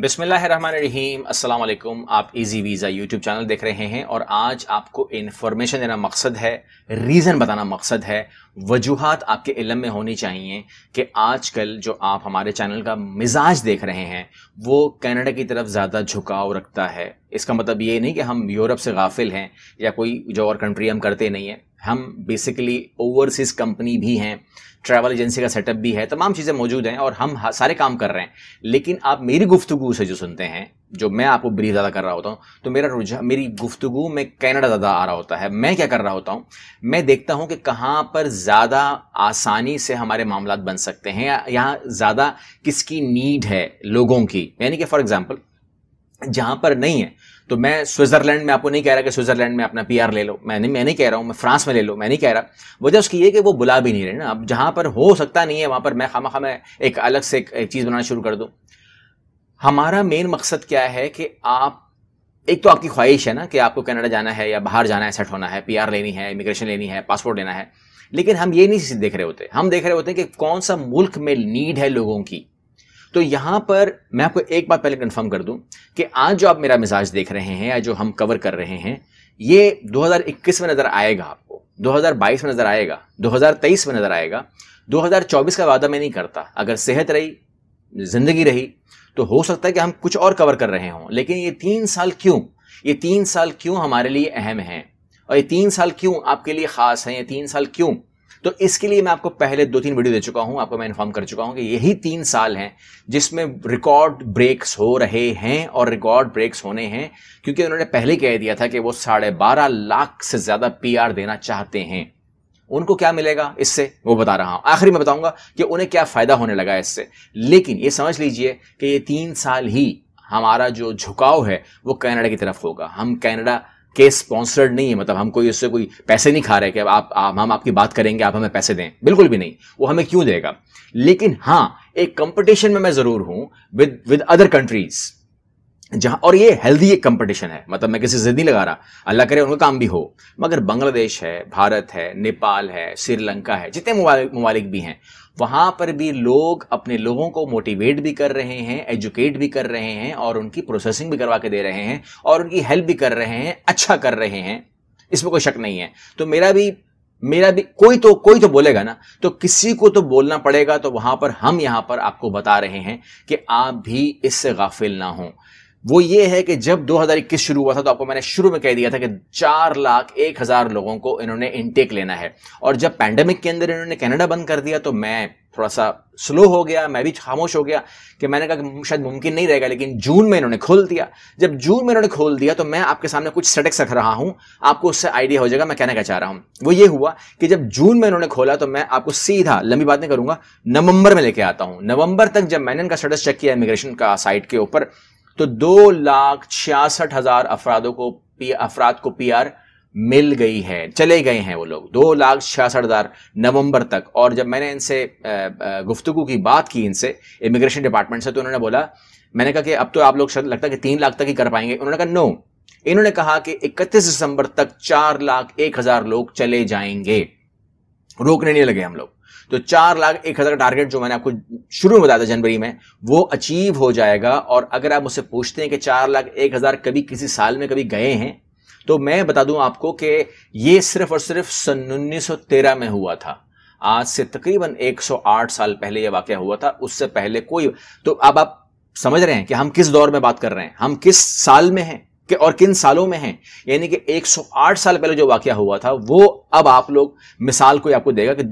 बिसमीम अल्लाम आप इजी वीज़ा यूट्यूब चैनल देख रहे हैं और आज आपको इन्फॉर्मेशन देना मकसद है रीज़न बताना मकसद है वजूहत आपके इलम में होनी चाहिए कि आजकल जो आप हमारे चैनल का मिजाज देख रहे हैं वो कनाडा की तरफ ज़्यादा झुकाव रखता है इसका मतलब ये नहीं कि हम यूरोप से गाफिल हैं या कोई जो और कंट्री हम करते नहीं हैं हम बेसिकली ओवरसीज़ कंपनी भी हैं ट्रैवल एजेंसी का सेटअप भी है तमाम चीज़ें मौजूद हैं और हम सारे काम कर रहे हैं लेकिन आप मेरी गुफ्तु से जो सुनते हैं जो मैं आपको ब्रीफ ज़्यादा कर रहा होता हूँ तो मेरा रुझान मेरी गुफ्तु में कैनेडा ज़्यादा आ रहा होता है मैं क्या कर रहा होता हूँ मैं देखता हूँ कि कहाँ पर ज़्यादा आसानी से हमारे मामला बन सकते हैं या यहाँ ज़्यादा किसकी नीड है लोगों की यानी कि फॉर एग्ज़ाम्पल जहां पर नहीं है तो मैं स्विट्जरलैंड में आपको नहीं कह रहा कि स्विट्जरलैंड में अपना पीआर ले लो मैं नहीं मैं नहीं कह रहा हूं मैं फ्रांस में ले लो मैं नहीं कह रहा वजह उसकी ये कि वो बुला भी नहीं रहे ना अब जहां पर हो सकता नहीं है वहां पर मैं खामा खा मैं एक अलग से एक, एक चीज़ बनाना शुरू कर दू हमारा मेन मकसद क्या है कि आप एक तो आपकी ख्वाहिश है ना कि आपको कनाडा जाना है या बाहर जाना है सेट होना है पीआर लेनी है इमिग्रेशन लेनी है पासपोर्ट लेना है लेकिन हम ये नहीं देख रहे होते हम देख रहे होते हैं कि कौन सा मुल्क में नीड है लोगों की तो यहां पर मैं आपको एक बात पहले कंफर्म कर दूं कि आज जो आप मेरा मिजाज देख रहे हैं या जो हम कवर कर रहे हैं ये 2021 में नज़र आएगा आपको 2022 में नज़र आएगा 2023 में नज़र आएगा 2024 का वादा मैं नहीं करता अगर सेहत रही ज़िंदगी रही तो हो सकता है कि हम कुछ और कवर कर रहे हों लेकिन ये तीन साल क्यों ये तीन साल क्यों हमारे लिए अहम हैं और ये तीन साल क्यों आपके लिए ख़ास हैं ये तीन साल क्यों तो इसके लिए मैं आपको पहले दो तीन वीडियो दे चुका हूं आपको मैं इन्फॉर्म कर चुका हूं कि यही तीन साल हैं जिसमें रिकॉर्ड ब्रेक्स हो रहे हैं और रिकॉर्ड ब्रेक्स होने हैं क्योंकि उन्होंने पहले कह दिया था कि वो साढ़े बारह लाख से ज्यादा पी देना चाहते हैं उनको क्या मिलेगा इससे वो बता रहा हूं आखिरी में बताऊंगा कि उन्हें क्या फायदा होने लगा इससे लेकिन ये समझ लीजिए कि ये तीन साल ही हमारा जो झुकाव है वो कनाडा की तरफ होगा हम कनाडा केस स्पॉन्सर्ड नहीं है मतलब हम कोई उससे कोई पैसे नहीं खा रहे कि आप, आप हम आपकी बात करेंगे आप हमें पैसे दें बिल्कुल भी नहीं वो हमें क्यों देगा लेकिन हाँ एक कंपटीशन में मैं ज़रूर हूं विद विद अदर कंट्रीज़ जहां और ये हेल्दी एक कंपटीशन है मतलब मैं किसी जिद नहीं लगा रहा अल्लाह करे उनका काम भी हो मगर बांग्लादेश है भारत है नेपाल है श्रीलंका है जितने ममालिक भी हैं वहां पर भी लोग अपने लोगों को मोटिवेट भी कर रहे हैं एजुकेट भी कर रहे हैं और उनकी प्रोसेसिंग भी करवा के दे रहे हैं और उनकी हेल्प भी कर रहे हैं अच्छा कर रहे हैं इसमें कोई शक नहीं है तो मेरा भी मेरा भी कोई तो कोई तो बोलेगा ना तो किसी को तो बोलना पड़ेगा तो वहां पर हम यहां पर आपको बता रहे हैं कि आप भी इससे गाफिल ना हों वो ये है कि जब 2021 शुरू हुआ था तो आपको मैंने शुरू में कह दिया था कि चार लाख एक हजार लोगों को इन्होंने इनटेक लेना है और जब पैंडेमिक के अंदर इन्होंने कनाडा बंद कर दिया तो मैं थोड़ा सा स्लो हो गया मैं भी खामोश हो गया कि मैंने कहा कि शायद मुमकिन नहीं रहेगा लेकिन जून में इन्होंने खोल दिया जब जून में इन्होंने खोल दिया तो मैं आपके सामने कुछ स्टेटिक्स रख रहा हूं आपको उससे आइडिया हो जाएगा मैं कहना क्या चाह रहा हूं वो ये हुआ कि जब जून में इन्होंने खोला तो मैं आपको सीधा लंबी बात नहीं करूंगा नवंबर में लेके आता हूं नवंबर तक जब मैंने इनका स्टेटस चेक किया इमिग्रेशन का साइट के ऊपर तो दो लाख छियासठ हजार अफरादों को अफराद को आर मिल गई है चले गए हैं वो लोग दो लाख छियासठ हज़ार नवंबर तक और जब मैंने इनसे गुफ्तु की बात की इनसे इमिग्रेशन डिपार्टमेंट से तो उन्होंने बोला मैंने कहा कि अब तो आप लोग शायद लगता है कि तीन लाख तक ही कर पाएंगे उन्होंने कहा नो इन्होंने कहा कि इकतीस दिसंबर तक चार लाख एक हजार लोग चले जाएंगे रोकने नहीं लगे हम लोग तो चार लाख एक हज़ार टारगेट जो मैंने आपको शुरू में बताया था जनवरी में वो अचीव हो जाएगा और अगर आप मुझसे पूछते हैं कि चार लाख एक हज़ार कभी किसी साल में कभी गए हैं तो मैं बता दूं आपको कि ये सिर्फ और सिर्फ सन उन्नीस में हुआ था आज से तकरीबन 108 साल पहले यह वाक्य हुआ था उससे पहले कोई तो अब आप समझ रहे हैं कि हम किस दौर में बात कर रहे हैं हम किस साल में हैं कि और किन सालों में हैं यानी कि 108 साल पहले जो वाक्य हुआ था वो अब आप लोग मिसाल कोई आपको देगा कि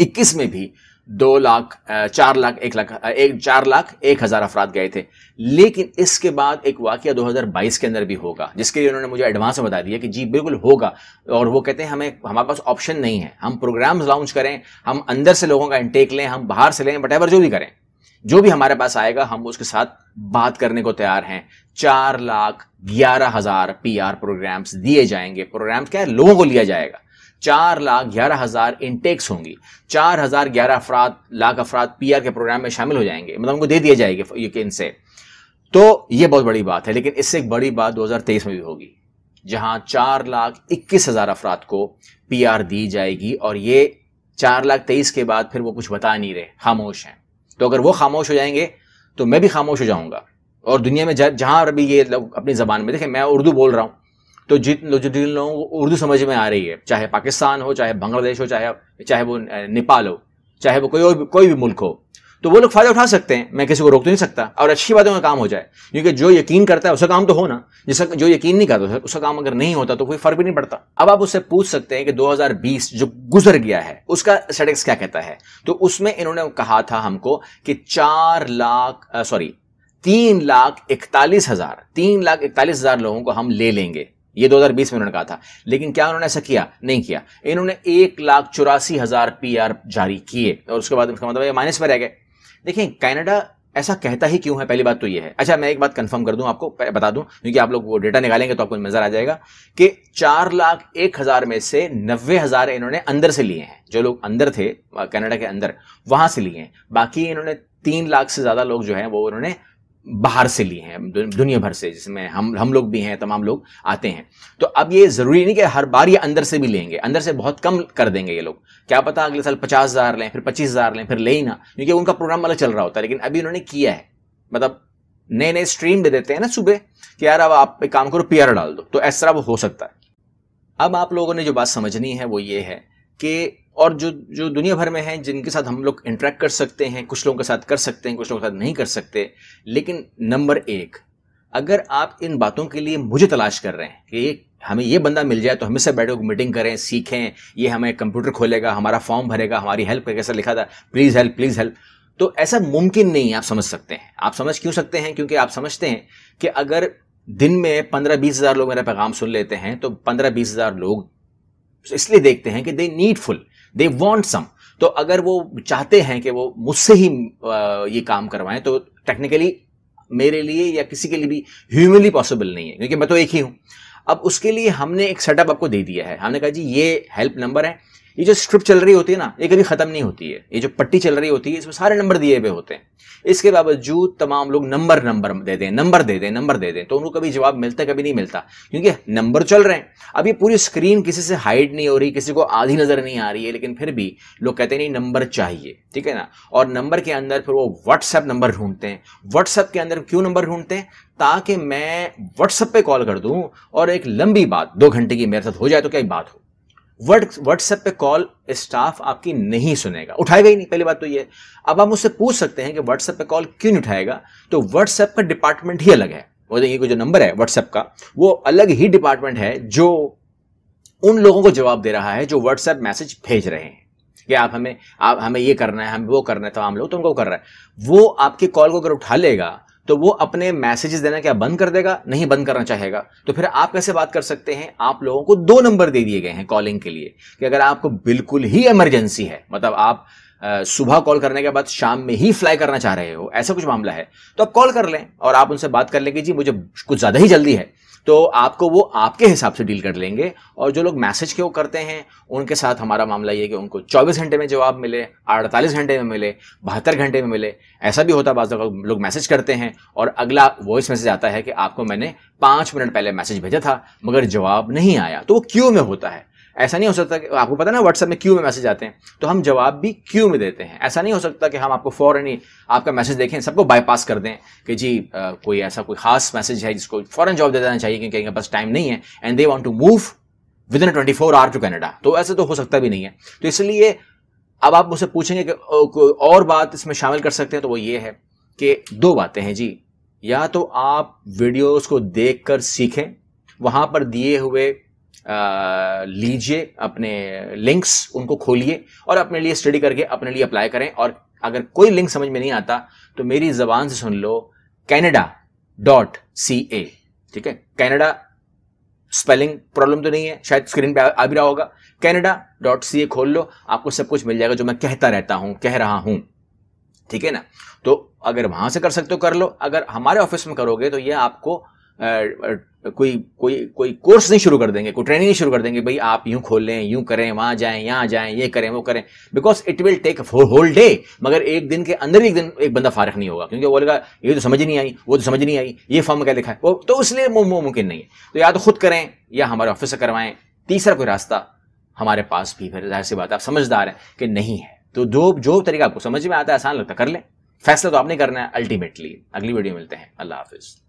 इक्कीस में भी दो लाख चार लाख एक लाख एक चार लाख एक हज़ार अफराद गए थे लेकिन इसके बाद एक वाक्य 2022 के अंदर भी होगा जिसके लिए उन्होंने मुझे एडवांस में बता दिया कि जी बिल्कुल होगा और वो कहते हैं हमें हमारे पास ऑप्शन नहीं है हम प्रोग्राम्स लॉन्च करें हम अंदर से लोगों का इंटेक लें हम बाहर से लें बट जो भी करें जो भी हमारे पास आएगा हम उसके साथ बात करने को तैयार हैं चार लाख ग्यारह हज़ार पी आर प्रोग्राम्स दिए जाएंगे प्रोग्राम क्या है लोगों को लिया जाएगा चार लाख ग्यारह हज़ार इनटेक्स होंगी चार हज़ार ग्यारह अफराद लाख अफराद पी के प्रोग्राम में शामिल हो जाएंगे मतलब उनको दे दिए जाएंगे यूके से तो यह बहुत बड़ी बात है लेकिन इससे एक बड़ी बात 2023 में भी होगी जहां चार लाख इक्कीस हज़ार अफराद को पी दी जाएगी और ये चार लाख तेईस के बाद फिर वो कुछ बता नहीं रहे खामोश हैं तो अगर वो खामोश हो जाएंगे तो मैं भी खामोश हो जाऊंगा और दुनिया में जहां भी ये लोग अपनी जबान में देखें मैं उर्दू बोल रहा हूं तो जिन जिन लोगों को उर्दू समझ में आ रही है चाहे पाकिस्तान हो चाहे बांग्लादेश हो चाहे चाहे वो नेपाल हो चाहे वो कोई और भी कोई भी मुल्क हो तो वो लोग फायदा उठा सकते हैं मैं किसी को रोक तो नहीं सकता और अच्छी बातों का काम हो जाए क्योंकि जो यकीन करता है उसका काम तो हो ना जिसका जो यकीन नहीं करता उसका काम अगर नहीं होता तो कोई फर्क भी नहीं पड़ता अब आप उससे पूछ सकते हैं कि 2020 जो गुजर गया है उसका स्टेटिक्स क्या कहता है तो उसमें इन्होंने कहा था हमको कि चार लाख सॉरी तीन लाख इकतालीस हजार तीन लाख इकतालीस हजार लोगों को हम ले लेंगे ये 2020 में उन्होंने कहा था लेकिन क्या उन्होंने ऐसा किया नहीं किया इन्होंने एक लाख चौरासी हजार पी जारी किए और उसके बाद उसका मतलब ये माइनस में रह गए देखिए कनाडा ऐसा कहता ही क्यों है पहली बात तो ये है अच्छा मैं एक बात कंफर्म कर दूं आपको बता दूं क्योंकि आप लोग वो डेटा निकालेंगे तो आपको नजर आ जाएगा कि चार लाख एक हजार में से नब्बे हजार इन्होंने अंदर से लिए हैं जो लोग अंदर थे कनाडा के अंदर वहां से लिए हैं बाकी इन्होंने तीन लाख से ज्यादा लोग जो है वो उन्होंने बाहर से लिए हैं दुनिया भर से जिसमें हम हम लोग भी हैं तमाम लोग आते हैं तो अब ये ज़रूरी नहीं कि हर बार ये अंदर से भी लेंगे अंदर से बहुत कम कर देंगे ये लोग क्या पता अगले साल पचास हज़ार लें फिर पच्चीस हज़ार लें फिर ले ही ना क्योंकि उनका प्रोग्राम अलग चल रहा होता है लेकिन अभी उन्होंने किया है मतलब नए नए स्ट्रीम दे देते हैं ना सुबह कि यार अब आप एक काम करो पी डाल दो तो ऐसा वो हो सकता है अब आप लोगों ने जो बात समझनी है वो ये है कि और जो जो दुनिया भर में हैं जिनके साथ हम लोग इंटरेक्ट कर सकते हैं कुछ लोगों के साथ कर सकते हैं कुछ लोगों के साथ नहीं कर सकते लेकिन नंबर एक अगर आप इन बातों के लिए मुझे तलाश कर रहे हैं कि हमें ये बंदा मिल जाए तो हमें से बैठे मीटिंग करें सीखें ये हमें कंप्यूटर खोलेगा हमारा फॉर्म भरेगा हमारी हेल्प करके ऐसा लिखा था प्लीज़ हेल्प प्लीज़ हेल्प तो ऐसा मुमकिन नहीं है आप समझ सकते हैं आप समझ क्यों सकते हैं क्योंकि आप समझते हैं कि अगर दिन में पंद्रह बीस हज़ार लोग मेरा पैगाम सुन लेते हैं तो पंद्रह बीस हज़ार लोग इसलिए देखते हैं कि दे नीडफुल दे वॉन्ट सम तो अगर वो चाहते हैं कि वो मुझसे ही ये काम करवाएं तो टेक्निकली मेरे लिए या किसी के लिए भी ह्यूमनली पॉसिबल नहीं है क्योंकि मैं तो एक ही हूं अब उसके लिए हमने एक सेटअप आपको दे दिया है हमने कहा जी ये हेल्प नंबर है ये जो स्ट्रिप चल रही होती है ना ये कभी ख़त्म नहीं होती है ये जो पट्टी चल रही होती है इसमें सारे नंबर दिए हुए होते हैं इसके बावजूद तमाम लोग नंबर नंबर दे दें नंबर दे दें नंबर दे दें तो उनको कभी जवाब मिलता कभी नहीं मिलता क्योंकि नंबर चल रहे हैं अब ये पूरी स्क्रीन किसी से हाइड नहीं हो रही किसी को आधी नज़र नहीं आ रही है लेकिन फिर भी लोग कहते हैं नहीं नंबर चाहिए ठीक है ना और नंबर के अंदर फिर वो व्हाट्सएप नंबर ढूंढते हैं व्हाट्सएप के अंदर क्यों नंबर ढूंढते हैं ताकि मैं व्हाट्सएप पे कॉल कर दूं और एक लंबी बात दो घंटे की मेरे साथ हो जाए तो क्या बात हो व्हाट्सएप पे कॉल स्टाफ आपकी नहीं सुनेगा उठाएगा ही नहीं पहली बात तो ये अब हम उससे पूछ सकते हैं कि व्हाट्सएप पे कॉल क्यों नहीं उठाएगा तो व्हाट्सएप का डिपार्टमेंट ही अलग है वो देखिए को जो नंबर है व्हाट्सएप का वो अलग ही डिपार्टमेंट है जो उन लोगों को जवाब दे रहा है जो व्हाट्सएप मैसेज भेज रहे हैं कि आप हमें आप हमें ये करना है हम वो करना है तो आम लोग तो उनको कर रहा है वो आपके कॉल को अगर उठा लेगा तो वो अपने मैसेजेस देना क्या बंद कर देगा नहीं बंद करना चाहेगा तो फिर आप कैसे बात कर सकते हैं आप लोगों को दो नंबर दे दिए गए हैं कॉलिंग के लिए कि अगर आपको बिल्कुल ही इमरजेंसी है मतलब आप सुबह कॉल करने के बाद शाम में ही फ्लाई करना चाह रहे हो ऐसा कुछ मामला है तो आप कॉल कर लें और आप उनसे बात कर लेंगे जी मुझे कुछ ज़्यादा ही जल्दी है तो आपको वो आपके हिसाब से डील कर लेंगे और जो लोग मैसेज के वो करते हैं उनके साथ हमारा मामला ये कि उनको 24 घंटे में जवाब मिले 48 घंटे में मिले बहत्तर घंटे में मिले ऐसा भी होता है बाद लोग मैसेज करते हैं और अगला वॉइस मैसेज आता है कि आपको मैंने पाँच मिनट पहले मैसेज भेजा था मगर जवाब नहीं आया तो वो क्यों में होता है ऐसा नहीं हो सकता कि आपको पता ना व्हाट्सएप में क्यू में मैसेज आते हैं तो हम जवाब भी क्यू में देते हैं ऐसा नहीं हो सकता कि हम आपको फ़ौरन ही आपका मैसेज देखें सबको बाईपास कर दें कि जी आ, कोई ऐसा कोई खास मैसेज है जिसको फ़ौरन जवाब दे देना चाहिए क्योंकि इनके पास टाइम नहीं है and they want to move within twenty four hour to Canada तो ऐसा तो हो सकता भी नहीं है तो इसलिए अब आप मुझसे पूछेंगे कि और बात इसमें शामिल कर सकते हैं तो वो ये है कि दो बातें हैं जी या तो आप वीडियोस को देखकर सीखें वहां पर दिए हुए लीजिए अपने लिंक्स उनको खोलिए और अपने लिए स्टडी करके अपने लिए अप्लाई करें और अगर कोई लिंक समझ में नहीं आता तो मेरी जबान से सुन लो कैनेडा डॉट सी ए ठीक है कैनेडा स्पेलिंग प्रॉब्लम तो नहीं है शायद स्क्रीन पे आ भी रहा होगा कैनेडा डॉट सी ए खोल लो आपको सब कुछ मिल जाएगा जो मैं कहता रहता हूं कह रहा हूं ठीक है ना तो अगर वहां से कर सकते हो कर लो अगर हमारे ऑफिस में करोगे तो यह आपको कोई कोई कोई कोर्स नहीं शुरू कर देंगे कोई ट्रेनिंग नहीं शुरू कर देंगे भाई आप यूं खोलें यूं करें वहां जाएं यहां जाएं ये करें वो करें because it will take whole day मगर एक दिन के अंदर एक दिन एक बंदा फारक नहीं होगा क्योंकि वो बोलेगा ये तो समझ नहीं आई वो तो समझ नहीं आई ये फॉर्म क्या लिखा है वो तो इसलिए मुमकिन नहीं है तो या तो खुद करें या हमारे ऑफिस से करवाएं तीसरा कोई रास्ता हमारे पास भी फिर जाहिर सी बात आप समझदार हैं कि नहीं है तो जो जो तरीका आपको समझ में आता है आसान लगता है कर लें फैसला तो आपने करना है अल्टीमेटली अगली वीडियो मिलते हैं अल्लाह हाफिज़